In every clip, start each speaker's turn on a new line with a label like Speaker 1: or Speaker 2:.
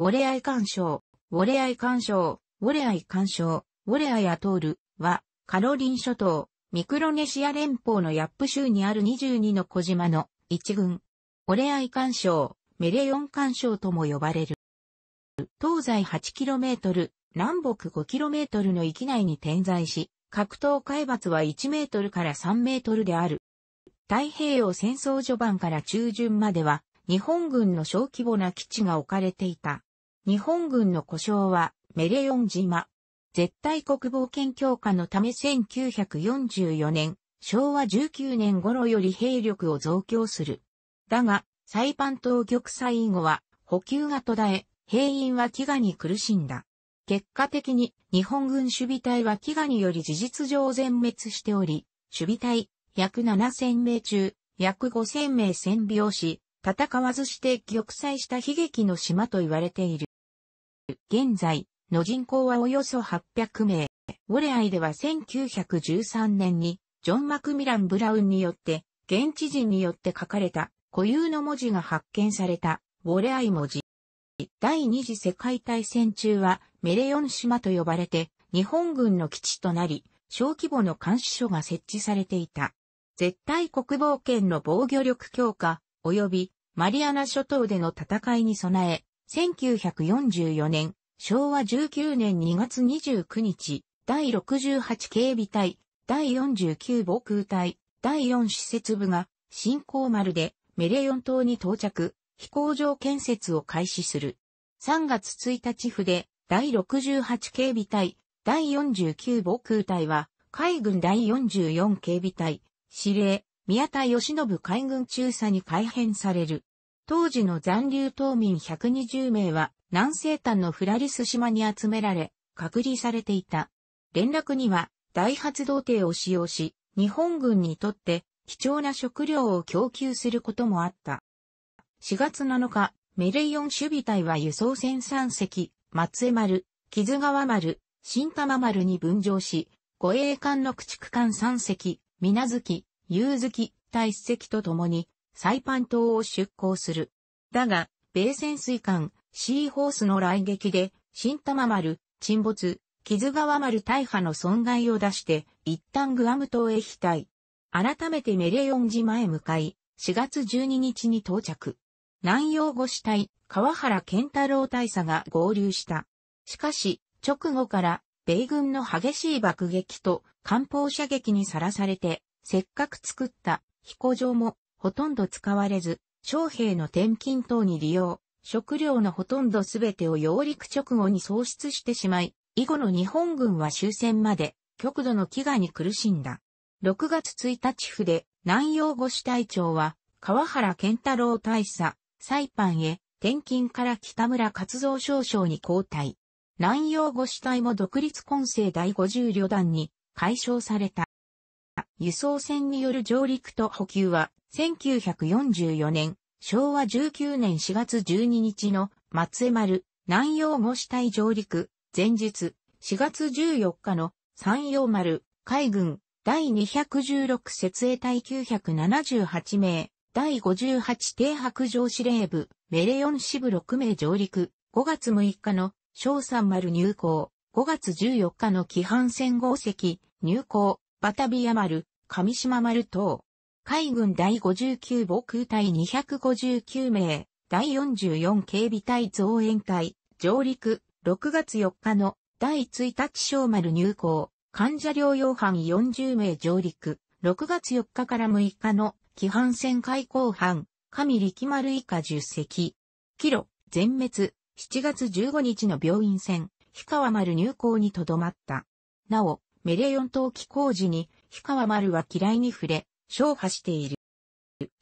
Speaker 1: ウォレアイ干渉、ウォレアイ干渉、ウォレアイ干渉、ウォレアイアトールは、カロリン諸島、ミクロネシア連邦のヤップ州にある22の小島の一群。ウォレアイ干渉、メレヨン干渉とも呼ばれる。東西 8km、南北 5km の域内に点在し、格闘海抜は1メートルから3メートルである。太平洋戦争序盤から中旬までは、日本軍の小規模な基地が置かれていた。日本軍の故障はメレヨン島。絶対国防圏強化のため1944年、昭和19年頃より兵力を増強する。だが、サイパン当玉砕以後は補給が途絶え、兵員は飢餓に苦しんだ。結果的に日本軍守備隊は飢餓により事実上全滅しており、守備隊約7000名中約5000名戦病し、戦わずして玉砕した悲劇の島と言われている。現在の人口はおよそ800名。ウォレアイでは1913年にジョン・マクミラン・ブラウンによって現地人によって書かれた固有の文字が発見されたウォレアイ文字。第二次世界大戦中はメレヨン島と呼ばれて日本軍の基地となり小規模の監視所が設置されていた。絶対国防圏の防御力強化及びマリアナ諸島での戦いに備え1944年、昭和19年2月29日、第68警備隊、第49防空隊、第4施設部が、新港丸で、メレヨン島に到着、飛行場建設を開始する。3月1日府で、第68警備隊、第49防空隊は、海軍第44警備隊、司令、宮田義信海軍中佐に改編される。当時の残留島民120名は南西端のフラリス島に集められ、隔離されていた。連絡には大発動艇を使用し、日本軍にとって貴重な食料を供給することもあった。4月7日、メレイオン守備隊は輸送船3隻、松江丸、木津川丸、新玉丸に分譲し、護衛艦の駆逐艦3隻、水無月、夕月、大石とと共に、サイパン島を出港する。だが、米潜水艦、シーホースの来撃で、新玉丸、沈没、木津川丸大破の損害を出して、一旦グアム島へ飛退。改めてメレヨン島へ向かい、4月12日に到着。南洋護死隊、川原健太郎大佐が合流した。しかし、直後から、米軍の激しい爆撃と、艦砲射撃にさらされて、せっかく作った、飛行場もほとんど使われず、将兵の転勤等に利用、食料のほとんどすべてを揚陸直後に喪失してしまい、以後の日本軍は終戦まで極度の飢餓に苦しんだ。6月1日府で南洋護士隊長は川原健太郎大佐、サイパンへ転勤から北村活動少将に交代。南洋護士隊も独立混成第50旅団に解消された。輸送船による上陸と補給は1944年、昭和19年4月12日の松江丸南洋五死体上陸前日4月14日の山陽丸海軍第216設営隊978名第58停泊上司令部メレオン支部6名上陸5月6日の小三丸入港5月14日の規範戦号石入港バタビア丸上島丸等海軍第59防空隊259名、第44警備隊増援隊、上陸、6月4日の第1日小丸入港、患者療養班40名上陸、6月4日から6日の規範船開港班、神力丸以下10隻、キロ、全滅、7月15日の病院船、氷川丸入港にとどまった。なお、メレヨン島機工事に、氷川丸は嫌いに触れ、勝破している。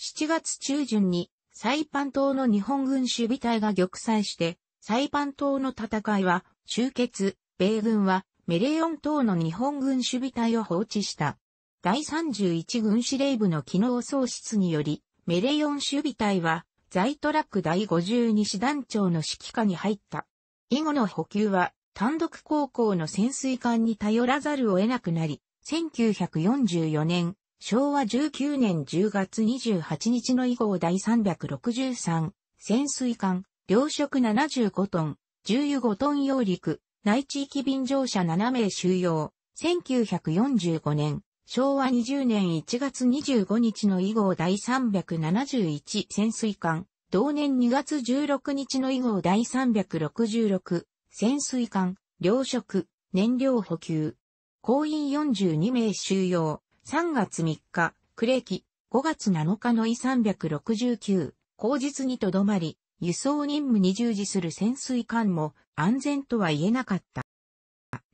Speaker 1: 7月中旬に、サイパン島の日本軍守備隊が玉砕して、サイパン島の戦いは終結、米軍はメレオン島の日本軍守備隊を放置した。第31軍司令部の機能喪失により、メレオン守備隊は、ザイトラック第52師団長の指揮下に入った。以後の補給は、単独航行の潜水艦に頼らざるを得なくなり、1944年昭和19年10月28日の以降第363、潜水艦、両食75トン、重油5トン揚陸、内地域便乗者7名収容。1945年、昭和20年1月25日の以降第371潜水艦、同年2月16日の以降第366潜水艦、両食、燃料補給。行員42名収容。3月3日、クレキ、5月7日の E369、口実にとどまり、輸送任務に従事する潜水艦も安全とは言えなかった。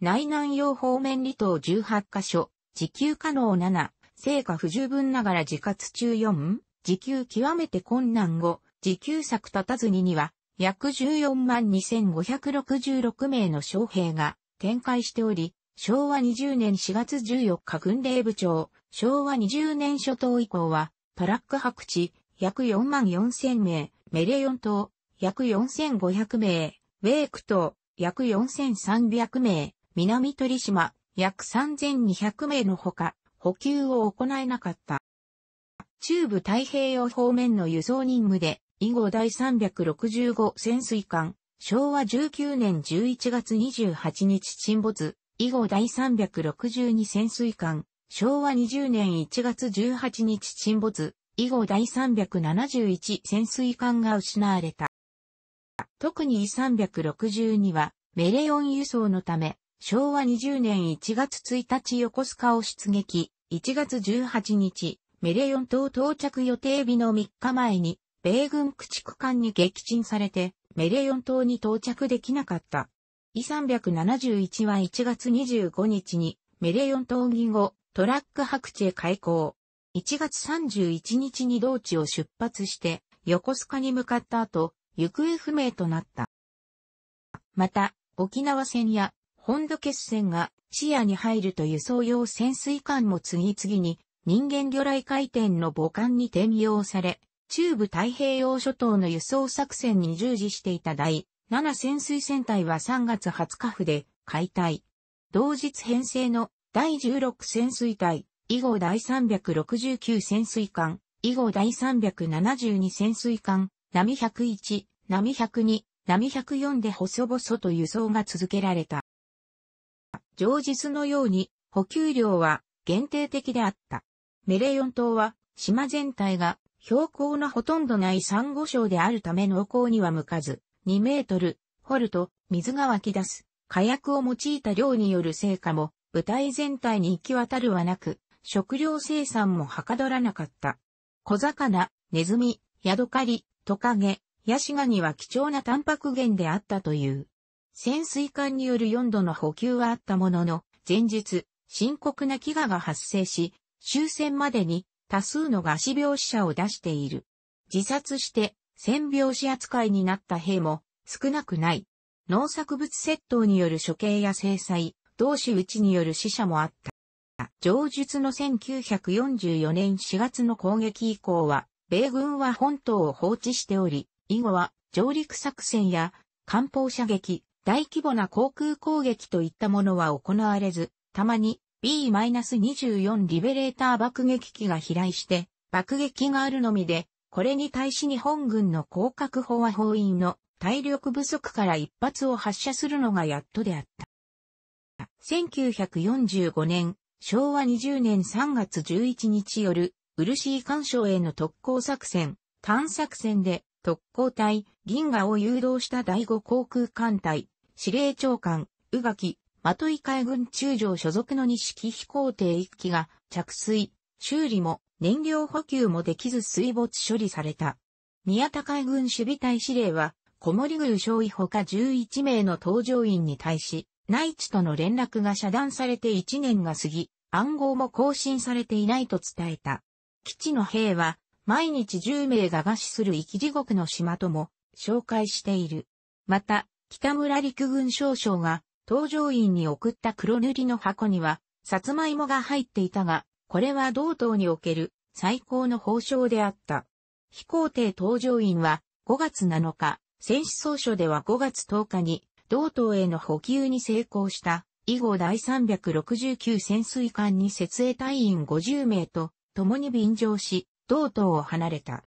Speaker 1: 内南洋方面離島18カ所、時給可能7、成果不十分ながら自活中4、時給極めて困難5、時給策立たずにには、約14万2566名の将兵が展開しており、昭和20年4月14日軍令部長、昭和20年初頭以降は、パラック白地、約4万4千名、メレヨン島、約4500名、ウェーク島、約4300名、南鳥島、約3200名のほか、補給を行えなかった。中部太平洋方面の輸送任務で、以後第365潜水艦、昭和19年11月28日沈没、以後第362潜水艦、昭和20年1月18日沈没、以後第371潜水艦が失われた。特に E362 は、メレオン輸送のため、昭和20年1月1日横須賀を出撃、1月18日、メレオン島到着予定日の3日前に、米軍駆逐艦に撃沈されて、メレオン島に到着できなかった。E371 は1月25日にメレヨン討議後、トラック白地へ開港。1月31日に同地を出発して横須賀に向かった後、行方不明となった。また、沖縄戦や本土決戦が視野に入ると輸送用潜水艦も次々に人間魚雷回転の母艦に転用され、中部太平洋諸島の輸送作戦に従事していた第7潜水船隊は3月20日府で解体。同日編成の第16潜水隊、以後第369潜水艦、以後第372潜水艦、波101、波102、波104で細々と輸送が続けられた。常日のように補給量は限定的であった。メレヨン島は島全体が標高のほとんどない珊瑚礁であるため農耕には向かず、2メートル、掘ると水が湧き出す。火薬を用いた量による成果も舞台全体に行き渡るはなく、食料生産もはかどらなかった。小魚、ネズミ、ヤドカリ、トカゲ、ヤシガニは貴重なタンパク源であったという。潜水艦による4度の補給はあったものの、前日、深刻な飢餓が発生し、終戦までに多数の餓死病死者を出している。自殺して戦病死扱いになった兵も少なくない。農作物窃盗による処刑や制裁、同士打ちによる死者もあった。上述の1944年4月の攻撃以降は、米軍は本島を放置しており、以後は上陸作戦や艦砲射撃、大規模な航空攻撃といったものは行われず、たまに B-24 リベレーター爆撃機が飛来して、爆撃があるのみでこれに対し日本軍の広角砲は砲員の体力不足から一発を発射するのがやっとであった。1945年、昭和20年3月11日夜、漆井干渉への特攻作戦、探作戦で特攻隊、銀河を誘導した第五航空艦隊、司令長官、宇垣、的井海軍中将所属の西木飛行艇一機が着水、修理も燃料補給もできず水没処理された。宮田海軍守備隊司令は、小森宮少尉ほか11名の搭乗員に対し、内地との連絡が遮断されて1年が過ぎ、暗号も更新されていないと伝えた。基地の兵は、毎日10名が餓死する生き地獄の島とも、紹介している。また、北村陸軍少将が、搭乗員に送った黒塗りの箱には、さつまいもが入っていたが、これは同等における最高の褒章であった。飛行艇搭乗員は5月7日、戦死総書では5月10日に同等への補給に成功した以後第369潜水艦に設営隊員50名と共に便乗し、同等を離れた。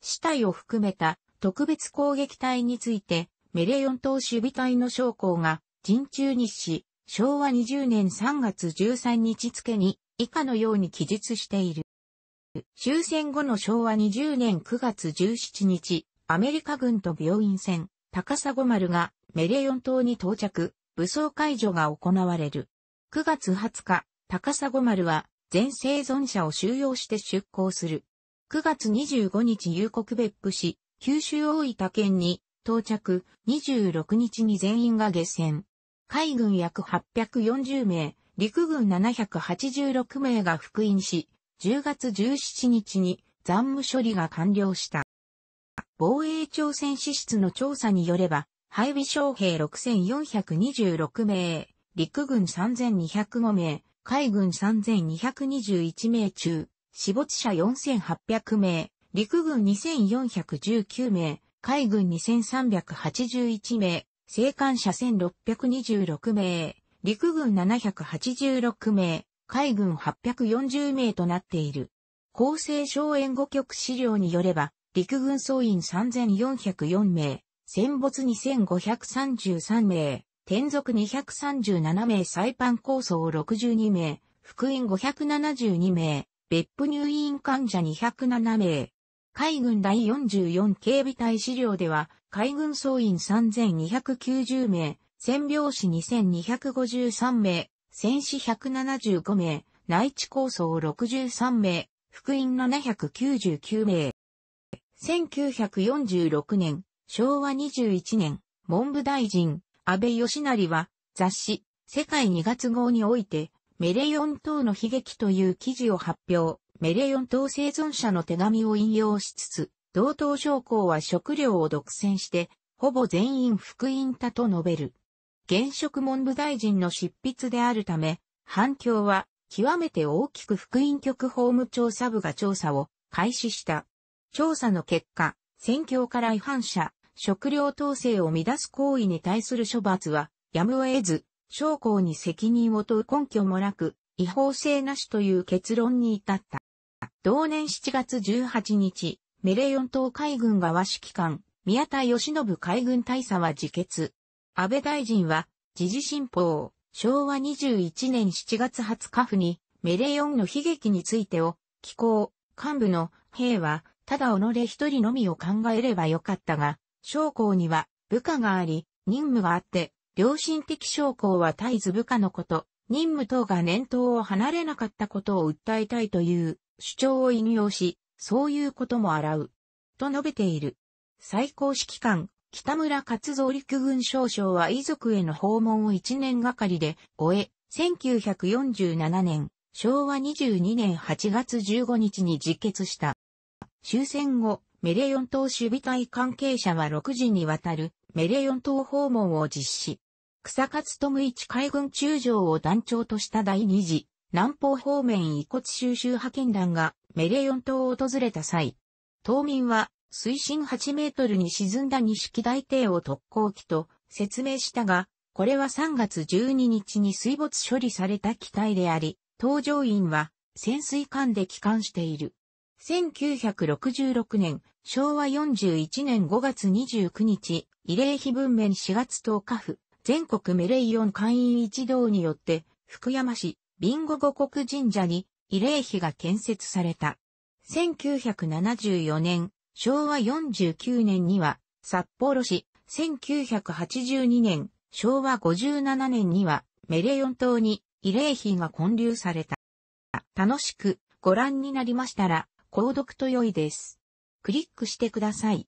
Speaker 1: 死体を含めた特別攻撃隊について、メレヨン島守備隊の将校が陣中日誌、昭和20年3月13日付に以下のように記述している。終戦後の昭和20年9月17日、アメリカ軍と病院船、高砂丸がメレヨン島に到着、武装解除が行われる。9月20日、高砂丸は全生存者を収容して出港する。9月25日夕刻別府市、九州大分県に到着、26日に全員が下船。海軍約840名、陸軍786名が復員し、10月17日に残務処理が完了した。防衛朝鮮支出の調査によれば、配備将兵6426名、陸軍3205名、海軍3221名中、死没者4800名、陸軍2419名、海軍2381名、生還者1626名、陸軍786名、海軍840名となっている。厚生省援護局資料によれば、陸軍総員3404名、戦没2533名、転属237名サイパン構想62名、福音572名、別府入院患者207名。海軍第44警備隊資料では、海軍総員3290名、占領士2253名、戦死175名、内地構想63名、福音799名。1946年、昭和21年、文部大臣、安倍義成は、雑誌、世界2月号において、メレヨン島の悲劇という記事を発表、メレヨン島生存者の手紙を引用しつつ、同等将校は食料を独占して、ほぼ全員福音たと述べる。現職文部大臣の執筆であるため、反響は極めて大きく福音局法務調査部が調査を開始した。調査の結果、選挙から違反者、食料統制を乱す行為に対する処罰は、やむを得ず、将校に責任を問う根拠もなく、違法性なしという結論に至った。同年7月18日、メレヨン島海軍側指揮官、宮田義信海軍大佐は自決。安倍大臣は、時事新報、昭和21年7月20日府に、メレヨンの悲劇についてを、気候、幹部の兵は、ただ己一人のみを考えればよかったが、将校には部下があり、任務があって、良心的将校は絶えず部下のこと、任務等が念頭を離れなかったことを訴えたいという主張を引用し、そういうことも洗う。と述べている。最高指揮官、北村勝造陸軍少将は遺族への訪問を1年がかりで終え、1947年、昭和22年8月15日に自決した。終戦後、メレヨン島守備隊関係者は6時にわたるメレヨン島訪問を実施。草勝富一海軍中将を団長とした第2次南方方面遺骨収集派遣団がメレヨン島を訪れた際、島民は水深8メートルに沈んだ錦大帝を特攻機と説明したが、これは3月12日に水没処理された機体であり、搭乗員は潜水艦で帰還している。1966年、昭和41年5月29日、慰霊碑文面4月10日府、全国メレイオン会員一同によって、福山市、ビンゴ五国神社に慰霊碑が建設された。1974年、昭和49年には札幌市、1982年、昭和57年にはメレヨン島に慰霊碑が建立された。楽しくご覧になりましたら、購読と良いです。クリックしてください。